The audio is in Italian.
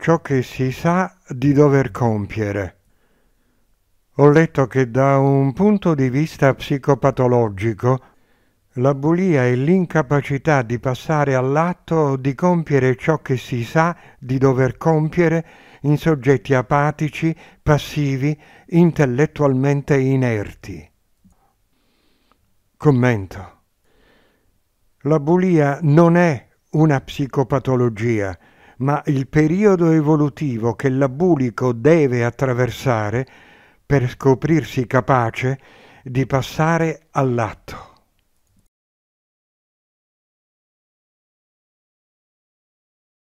ciò che si sa di dover compiere. Ho letto che da un punto di vista psicopatologico la bulia è l'incapacità di passare all'atto di compiere ciò che si sa di dover compiere in soggetti apatici, passivi, intellettualmente inerti. Commento. La bulia non è una psicopatologia, ma il periodo evolutivo che l'abulico deve attraversare per scoprirsi capace di passare all'atto.